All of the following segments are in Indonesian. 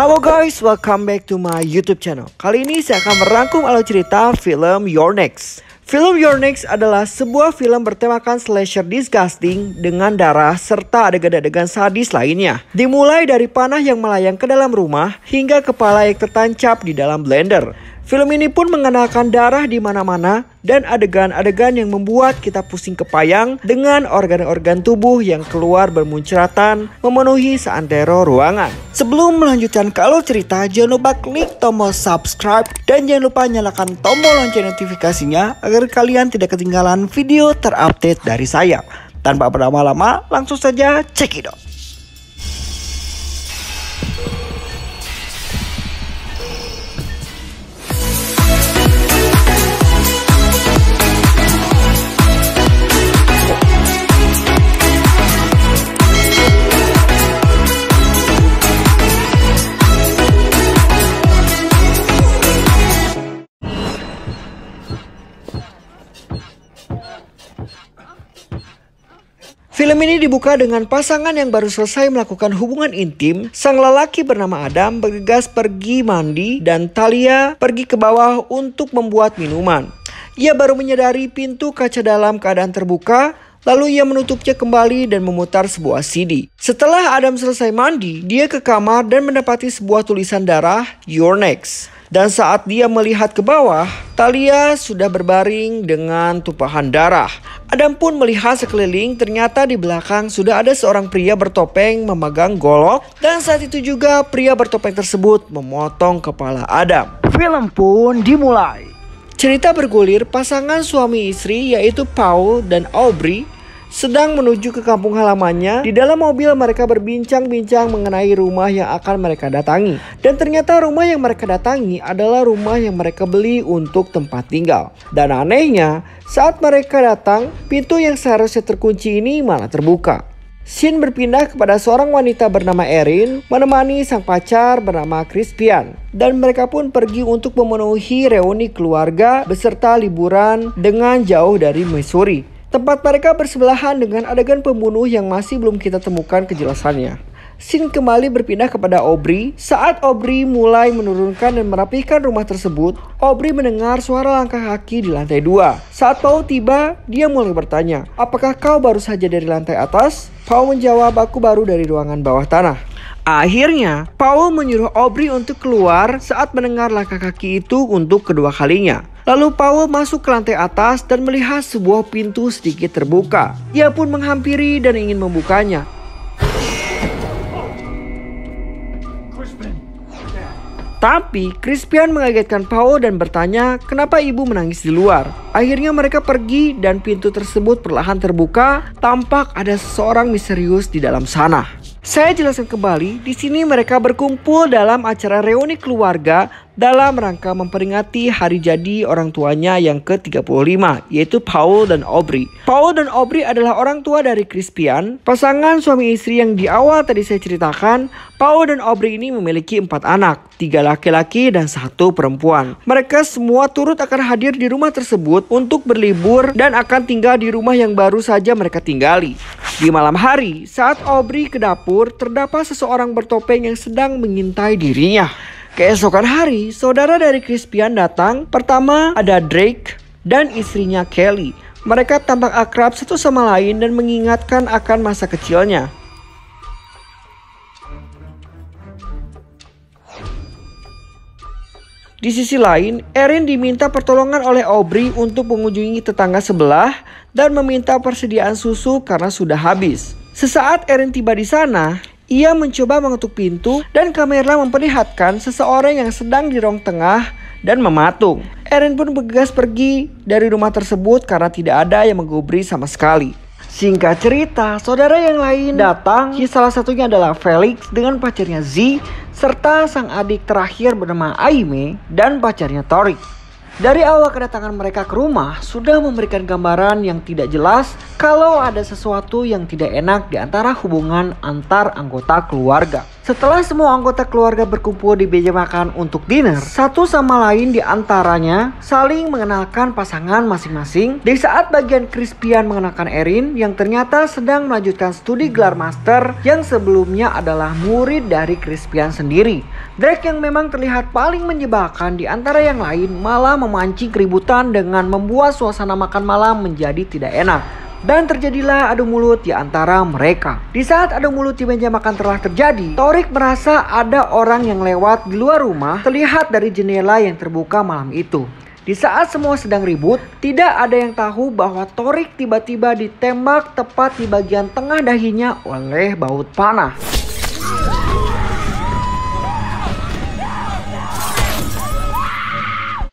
Halo guys, welcome back to my YouTube channel. Kali ini saya akan merangkum alur cerita film Your Next. Film Your Next adalah sebuah film bertemakan slasher disgusting dengan darah serta adegan-adegan sadis lainnya. Dimulai dari panah yang melayang ke dalam rumah hingga kepala yang tertancap di dalam blender. Film ini pun mengenalkan darah di mana-mana dan adegan-adegan yang membuat kita pusing kepayang dengan organ-organ tubuh yang keluar bermunceratan memenuhi seantero ruangan. Sebelum melanjutkan ke alur cerita, jangan lupa klik tombol subscribe dan jangan lupa nyalakan tombol lonceng notifikasinya agar kalian tidak ketinggalan video terupdate dari saya. Tanpa berlama-lama, langsung saja cekidot. Film ini dibuka dengan pasangan yang baru selesai melakukan hubungan intim. Sang lelaki bernama Adam bergegas pergi mandi dan Talia pergi ke bawah untuk membuat minuman. Ia baru menyadari pintu kaca dalam keadaan terbuka Lalu ia menutupnya kembali dan memutar sebuah CD. Setelah Adam selesai mandi, dia ke kamar dan mendapati sebuah tulisan darah, Your Next. Dan saat dia melihat ke bawah, Talia sudah berbaring dengan tumpahan darah. Adam pun melihat sekeliling, ternyata di belakang sudah ada seorang pria bertopeng memegang golok. Dan saat itu juga pria bertopeng tersebut memotong kepala Adam. Film pun dimulai. Cerita bergulir pasangan suami istri yaitu Paul dan Aubrey sedang menuju ke kampung halamannya. Di dalam mobil mereka berbincang-bincang mengenai rumah yang akan mereka datangi. Dan ternyata rumah yang mereka datangi adalah rumah yang mereka beli untuk tempat tinggal. Dan anehnya, saat mereka datang, pintu yang seharusnya terkunci ini malah terbuka. Shin berpindah kepada seorang wanita bernama Erin menemani sang pacar bernama Crispian dan mereka pun pergi untuk memenuhi reuni keluarga beserta liburan dengan jauh dari Missouri. Tempat mereka bersebelahan dengan adegan pembunuh yang masih belum kita temukan kejelasannya. Sin kembali berpindah kepada Aubrey. Saat Aubrey mulai menurunkan dan merapikan rumah tersebut, Aubrey mendengar suara langkah kaki di lantai dua. Saat Paul tiba, dia mulai bertanya, apakah kau baru saja dari lantai atas? Paul menjawab, aku baru dari ruangan bawah tanah. Akhirnya, Paul menyuruh Aubrey untuk keluar saat mendengar langkah kaki itu untuk kedua kalinya. Lalu Paul masuk ke lantai atas dan melihat sebuah pintu sedikit terbuka. Ia pun menghampiri dan ingin membukanya. Tapi Crispian mengagetkan Paul dan bertanya kenapa ibu menangis di luar. Akhirnya mereka pergi dan pintu tersebut perlahan terbuka, tampak ada seseorang misterius di dalam sana. Saya jelaskan kembali, di sini mereka berkumpul dalam acara reuni keluarga dalam rangka memperingati hari jadi orang tuanya yang ke-35, yaitu Paul dan Aubrey. Paul dan Aubrey adalah orang tua dari Crispian, pasangan suami istri yang di awal tadi saya ceritakan. Paul dan Aubrey ini memiliki empat anak, tiga laki-laki dan satu perempuan. Mereka semua turut akan hadir di rumah tersebut untuk berlibur dan akan tinggal di rumah yang baru saja mereka tinggali. Di malam hari, saat Aubrey ke dapur, terdapat seseorang bertopeng yang sedang mengintai dirinya. Keesokan hari, saudara dari Crispian datang. Pertama ada Drake dan istrinya Kelly. Mereka tampak akrab satu sama lain dan mengingatkan akan masa kecilnya. Di sisi lain, Erin diminta pertolongan oleh Aubrey untuk mengunjungi tetangga sebelah dan meminta persediaan susu karena sudah habis. Sesaat Erin tiba di sana, ia mencoba mengetuk pintu dan kamera memperlihatkan seseorang yang sedang di ruang tengah dan mematung. Erin pun bergegas pergi dari rumah tersebut karena tidak ada yang menggubri sama sekali. Singkat cerita, saudara yang lain datang. Salah satunya adalah Felix dengan pacarnya Z serta sang adik terakhir bernama Aime dan pacarnya Tori. Dari awal kedatangan mereka ke rumah sudah memberikan gambaran yang tidak jelas kalau ada sesuatu yang tidak enak di antara hubungan antar anggota keluarga. Setelah semua anggota keluarga berkumpul di meja makan untuk dinner, satu sama lain di antaranya saling mengenalkan pasangan masing-masing di saat bagian Crispian mengenalkan Erin yang ternyata sedang melanjutkan studi gelar master yang sebelumnya adalah murid dari Crispian sendiri. Drake yang memang terlihat paling menyebalkan di antara yang lain malah memancing keributan dengan membuat suasana makan malam menjadi tidak enak dan terjadilah adu mulut di antara mereka. Di saat adu mulut di meja makan telah terjadi, Torik merasa ada orang yang lewat di luar rumah terlihat dari jendela yang terbuka malam itu. Di saat semua sedang ribut, tidak ada yang tahu bahwa Torik tiba-tiba ditembak tepat di bagian tengah dahinya oleh baut panah.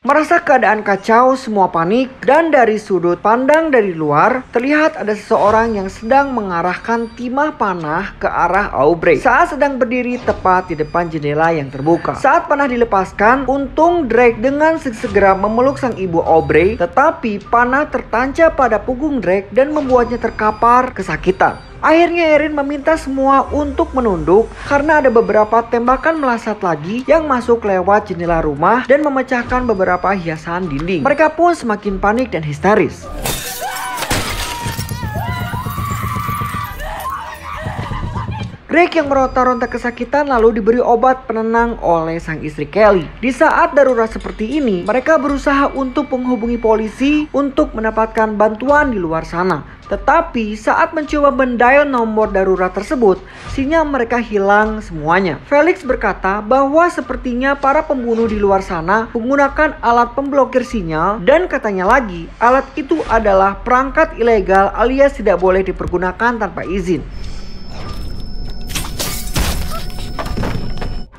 Merasa keadaan kacau, semua panik, dan dari sudut pandang dari luar, terlihat ada seseorang yang sedang mengarahkan timah panah ke arah Aubrey. Saat sedang berdiri tepat di depan jendela yang terbuka. Saat panah dilepaskan, untung Drake dengan segera memeluk sang ibu Aubrey, tetapi panah tertancap pada punggung Drake dan membuatnya terkapar kesakitan. Akhirnya Erin meminta semua untuk menunduk karena ada beberapa tembakan melasat lagi yang masuk lewat jendela rumah dan memecahkan beberapa hiasan dinding. Mereka pun semakin panik dan histeris. Drake yang meronta-ronta kesakitan lalu diberi obat penenang oleh sang istri Kelly. Di saat darurat seperti ini, mereka berusaha untuk menghubungi polisi untuk mendapatkan bantuan di luar sana. Tetapi saat mencoba mendial nomor darurat tersebut, sinyal mereka hilang semuanya. Felix berkata bahwa sepertinya para pembunuh di luar sana menggunakan alat pemblokir sinyal dan katanya lagi, alat itu adalah perangkat ilegal alias tidak boleh dipergunakan tanpa izin.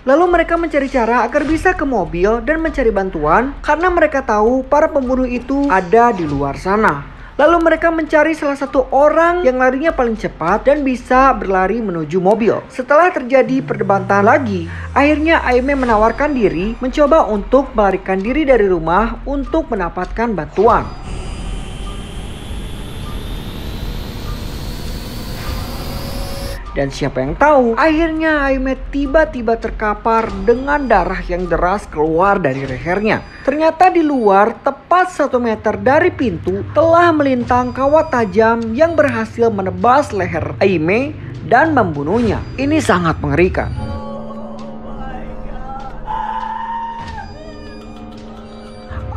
Lalu mereka mencari cara agar bisa ke mobil dan mencari bantuan karena mereka tahu para pembunuh itu ada di luar sana. Lalu mereka mencari salah satu orang yang larinya paling cepat dan bisa berlari menuju mobil. Setelah terjadi perdebatan lagi, akhirnya Aime menawarkan diri mencoba untuk melarikan diri dari rumah untuk mendapatkan bantuan. Dan siapa yang tahu, akhirnya Aime tiba-tiba terkapar dengan darah yang deras keluar dari lehernya. Ternyata di luar, tepat satu meter dari pintu, telah melintang kawat tajam yang berhasil menebas leher Aime dan membunuhnya. Ini sangat mengerikan.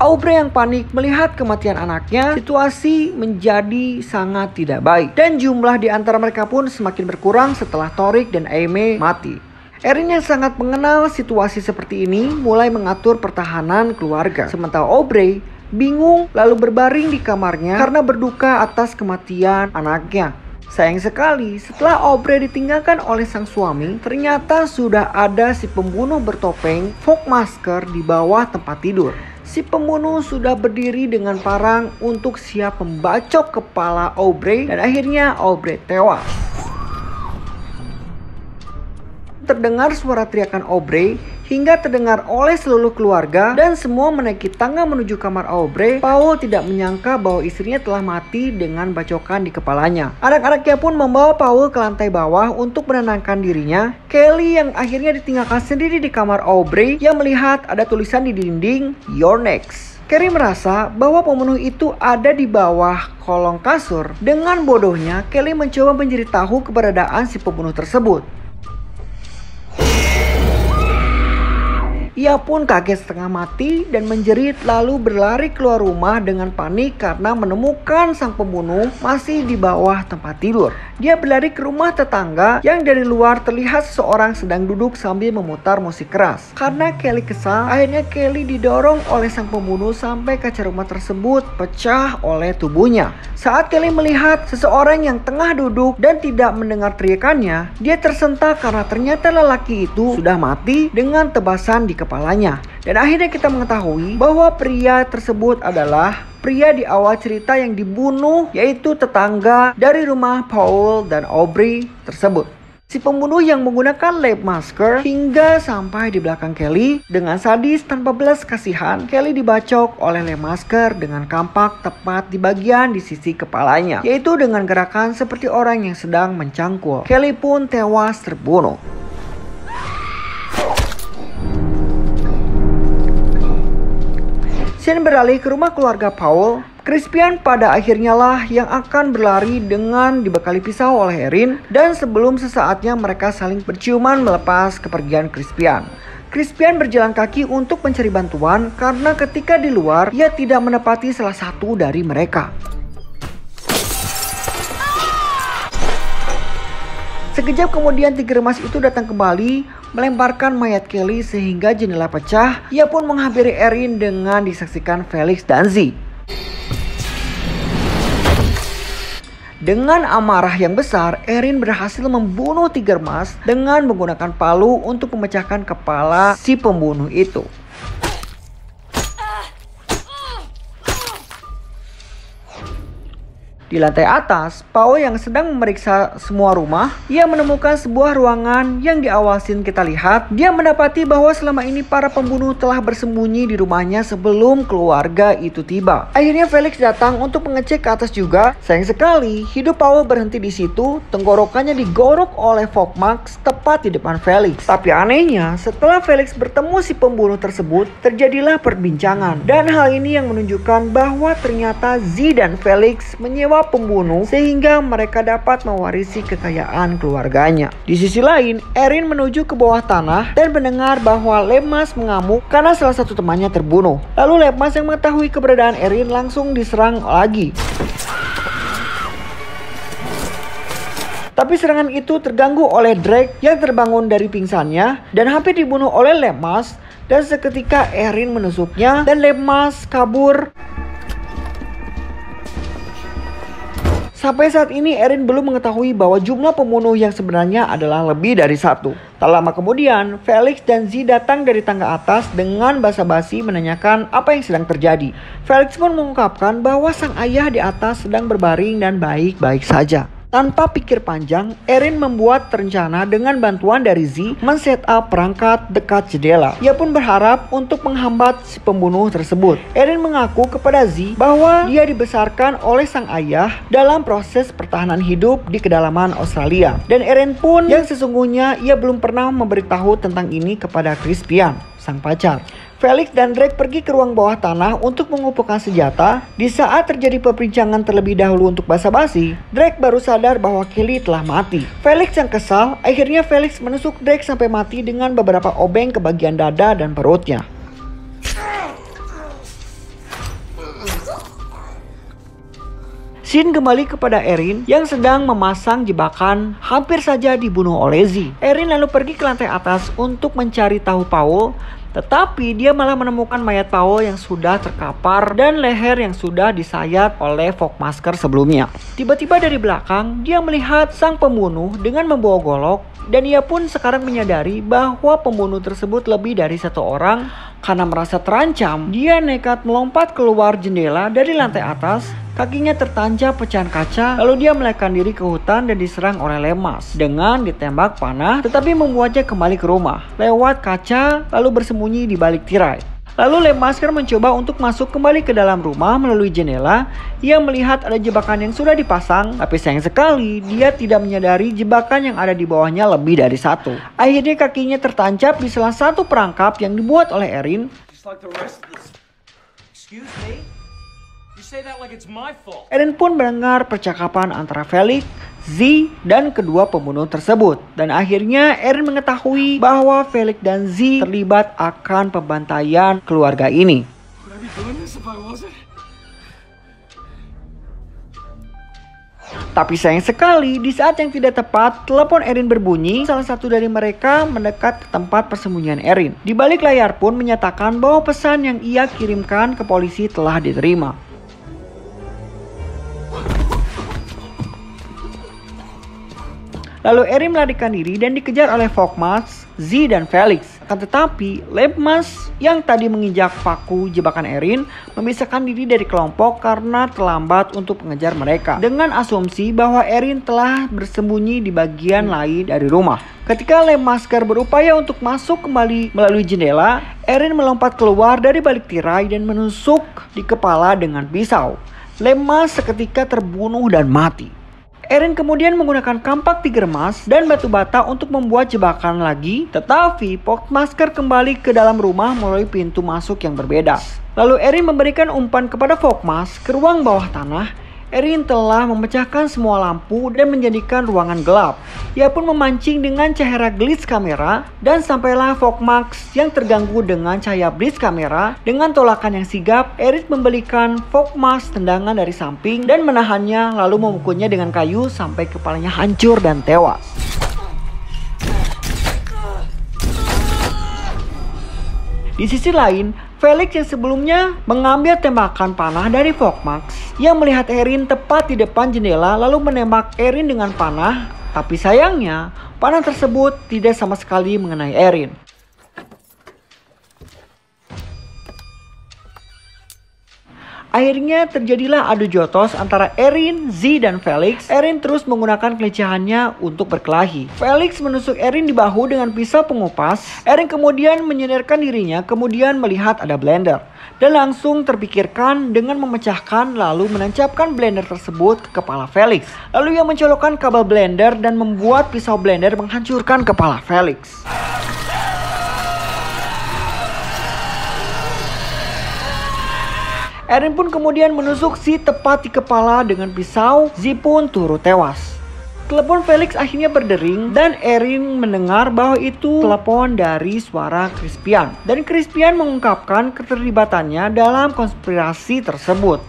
Aubrey yang panik melihat kematian anaknya, situasi menjadi sangat tidak baik. Dan jumlah di antara mereka pun semakin berkurang setelah Torik dan Aime mati. Erin yang sangat mengenal situasi seperti ini mulai mengatur pertahanan keluarga. Sementara Aubrey bingung lalu berbaring di kamarnya karena berduka atas kematian anaknya. Sayang sekali, setelah Aubrey ditinggalkan oleh sang suami, ternyata sudah ada si pembunuh bertopeng fog masker di bawah tempat tidur. Si pembunuh sudah berdiri dengan parang untuk siap membacok kepala Aubrey dan akhirnya Aubrey tewas. Terdengar suara teriakan Aubrey hingga terdengar oleh seluruh keluarga dan semua menaiki tangga menuju kamar Aubrey. Paul tidak menyangka bahwa istrinya telah mati dengan bacokan di kepalanya. Anak-anaknya pun membawa Paul ke lantai bawah untuk menenangkan dirinya. Kelly yang akhirnya ditinggalkan sendiri di kamar Aubrey yang melihat ada tulisan di dinding Your Next. Kerry merasa bahwa pembunuh itu ada di bawah kolong kasur. Dengan bodohnya, Kelly mencoba menjadi tahu keberadaan si pembunuh tersebut. Ia pun kaget setengah mati dan menjerit lalu berlari keluar rumah dengan panik karena menemukan sang pembunuh masih di bawah tempat tidur. Dia berlari ke rumah tetangga yang dari luar terlihat seorang sedang duduk sambil memutar musik keras. Karena Kelly kesal, akhirnya Kelly didorong oleh sang pembunuh sampai kaca rumah tersebut pecah oleh tubuhnya. Saat Kelly melihat seseorang yang tengah duduk dan tidak mendengar teriakannya, dia tersentak karena ternyata lelaki itu sudah mati dengan tebasan di kepalanya. Dan akhirnya kita mengetahui bahwa pria tersebut adalah pria di awal cerita yang dibunuh yaitu tetangga dari rumah Paul dan Aubrey tersebut. Si pembunuh yang menggunakan lab masker hingga sampai di belakang Kelly dengan sadis tanpa belas kasihan. Kelly dibacok oleh lab masker dengan kampak tepat di bagian di sisi kepalanya, yaitu dengan gerakan seperti orang yang sedang mencangkul. Kelly pun tewas terbunuh. Sin beralih ke rumah keluarga Paul. Crispian pada akhirnya lah yang akan berlari dengan dibekali pisau oleh Erin dan sebelum sesaatnya mereka saling berciuman melepas kepergian Crispian. Crispian berjalan kaki untuk mencari bantuan karena ketika di luar ia tidak menepati salah satu dari mereka. Sekejap kemudian tiga remas itu datang kembali melemparkan mayat Kelly sehingga jendela pecah. Ia pun menghampiri Erin dengan disaksikan Felix dan Z. Dengan amarah yang besar, Erin berhasil membunuh Tiger remas dengan menggunakan palu untuk memecahkan kepala si pembunuh itu. Di lantai atas, Pao yang sedang memeriksa semua rumah, ia menemukan sebuah ruangan yang diawasin kita lihat. Dia mendapati bahwa selama ini para pembunuh telah bersembunyi di rumahnya sebelum keluarga itu tiba. Akhirnya Felix datang untuk mengecek ke atas juga. Sayang sekali, hidup Pao berhenti di situ, tenggorokannya digorok oleh Max tepat di depan Felix. Tapi anehnya, setelah Felix bertemu si pembunuh tersebut, terjadilah perbincangan. Dan hal ini yang menunjukkan bahwa ternyata Z dan Felix menyewa pembunuh sehingga mereka dapat mewarisi kekayaan keluarganya. Di sisi lain, Erin menuju ke bawah tanah dan mendengar bahwa Lemas mengamuk karena salah satu temannya terbunuh. Lalu Lemas yang mengetahui keberadaan Erin langsung diserang lagi. Tapi serangan itu terganggu oleh Drake yang terbangun dari pingsannya dan hampir dibunuh oleh Lemas dan seketika Erin menusuknya dan Lemas kabur Sampai saat ini Erin belum mengetahui bahwa jumlah pembunuh yang sebenarnya adalah lebih dari satu. Tak lama kemudian, Felix dan Z datang dari tangga atas dengan basa-basi menanyakan apa yang sedang terjadi. Felix pun mengungkapkan bahwa sang ayah di atas sedang berbaring dan baik-baik saja. Tanpa pikir panjang, Erin membuat rencana dengan bantuan dari Z men set up perangkat dekat jendela. Ia pun berharap untuk menghambat si pembunuh tersebut. Erin mengaku kepada Z bahwa dia dibesarkan oleh sang ayah dalam proses pertahanan hidup di kedalaman Australia. Dan Erin pun yang sesungguhnya ia belum pernah memberitahu tentang ini kepada Crispian, sang pacar. Felix dan Drake pergi ke ruang bawah tanah untuk mengumpulkan senjata. Di saat terjadi perbincangan terlebih dahulu untuk basa-basi, Drake baru sadar bahwa Kelly telah mati. Felix yang kesal, akhirnya Felix menusuk Drake sampai mati dengan beberapa obeng ke bagian dada dan perutnya. Sin kembali kepada Erin yang sedang memasang jebakan hampir saja dibunuh oleh Z. Erin lalu pergi ke lantai atas untuk mencari tahu Paul tetapi dia malah menemukan mayat Paul yang sudah terkapar dan leher yang sudah disayat oleh fog masker sebelumnya. Tiba-tiba dari belakang, dia melihat sang pembunuh dengan membawa golok dan ia pun sekarang menyadari bahwa pembunuh tersebut lebih dari satu orang karena merasa terancam. Dia nekat melompat keluar jendela dari lantai atas Kakinya tertancap pecahan kaca, lalu dia melarikan diri ke hutan dan diserang oleh lemas dengan ditembak panah, tetapi membuatnya kembali ke rumah lewat kaca, lalu bersembunyi di balik tirai. Lalu Masker mencoba untuk masuk kembali ke dalam rumah melalui jendela. Ia melihat ada jebakan yang sudah dipasang, tapi sayang sekali dia tidak menyadari jebakan yang ada di bawahnya lebih dari satu. Akhirnya kakinya tertancap di salah satu perangkap yang dibuat oleh Erin. Erin pun mendengar percakapan antara Felix, Z, dan kedua pembunuh tersebut. Dan akhirnya Erin mengetahui bahwa Felix dan Z terlibat akan pembantaian keluarga ini. Tapi sayang sekali, di saat yang tidak tepat, telepon Erin berbunyi, salah satu dari mereka mendekat ke tempat persembunyian Erin. Di balik layar pun menyatakan bahwa pesan yang ia kirimkan ke polisi telah diterima. Lalu Eri melarikan diri dan dikejar oleh Vogmas, Z dan Felix. Akan tetapi, Lebmas yang tadi menginjak paku jebakan Erin memisahkan diri dari kelompok karena terlambat untuk mengejar mereka. Dengan asumsi bahwa Erin telah bersembunyi di bagian lain dari rumah. Ketika Lemasker berupaya untuk masuk kembali melalui jendela, Erin melompat keluar dari balik tirai dan menusuk di kepala dengan pisau. Lemas seketika terbunuh dan mati. Erin kemudian menggunakan kampak tiger emas dan batu bata untuk membuat jebakan lagi, tetapi Masker kembali ke dalam rumah melalui pintu masuk yang berbeda. Lalu Erin memberikan umpan kepada Fogmas ke ruang bawah tanah Erin telah memecahkan semua lampu dan menjadikan ruangan gelap. Ia pun memancing dengan cahaya glitch kamera dan sampailah Fogmax yang terganggu dengan cahaya blitz kamera. Dengan tolakan yang sigap, Erin membelikan Fogmax tendangan dari samping dan menahannya lalu memukulnya dengan kayu sampai kepalanya hancur dan tewas. Di sisi lain, Felix yang sebelumnya mengambil tembakan panah dari Vogmax yang melihat Erin tepat di depan jendela lalu menembak Erin dengan panah. Tapi sayangnya, panah tersebut tidak sama sekali mengenai Erin. Akhirnya terjadilah adu jotos antara Erin, Z, dan Felix. Erin terus menggunakan kelecehannya untuk berkelahi. Felix menusuk Erin di bahu dengan pisau pengupas. Erin kemudian menyenderkan dirinya, kemudian melihat ada blender. Dan langsung terpikirkan dengan memecahkan lalu menancapkan blender tersebut ke kepala Felix. Lalu ia mencolokkan kabel blender dan membuat pisau blender menghancurkan kepala Felix. Erin pun kemudian menusuk Si tepat di kepala dengan pisau, Zi pun turut tewas. Telepon Felix akhirnya berdering dan Erin mendengar bahwa itu telepon dari suara Crispian. Dan Crispian mengungkapkan keterlibatannya dalam konspirasi tersebut.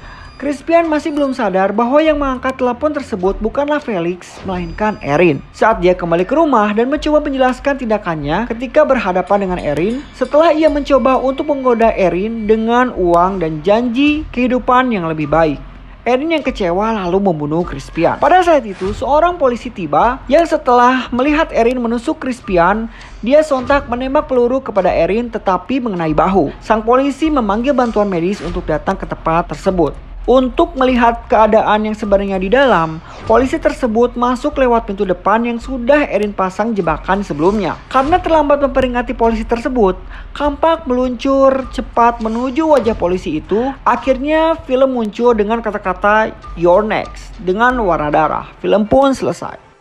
Crispian masih belum sadar bahwa yang mengangkat telepon tersebut bukanlah Felix, melainkan Erin. Saat dia kembali ke rumah dan mencoba menjelaskan tindakannya ketika berhadapan dengan Erin, setelah ia mencoba untuk menggoda Erin dengan uang dan janji kehidupan yang lebih baik. Erin yang kecewa lalu membunuh Crispian. Pada saat itu, seorang polisi tiba yang setelah melihat Erin menusuk Crispian, dia sontak menembak peluru kepada Erin tetapi mengenai bahu. Sang polisi memanggil bantuan medis untuk datang ke tempat tersebut. Untuk melihat keadaan yang sebenarnya di dalam, polisi tersebut masuk lewat pintu depan yang sudah Erin pasang jebakan sebelumnya. Karena terlambat memperingati polisi tersebut, kampak meluncur cepat menuju wajah polisi itu. Akhirnya film muncul dengan kata-kata "Your next" dengan warna darah. Film pun selesai.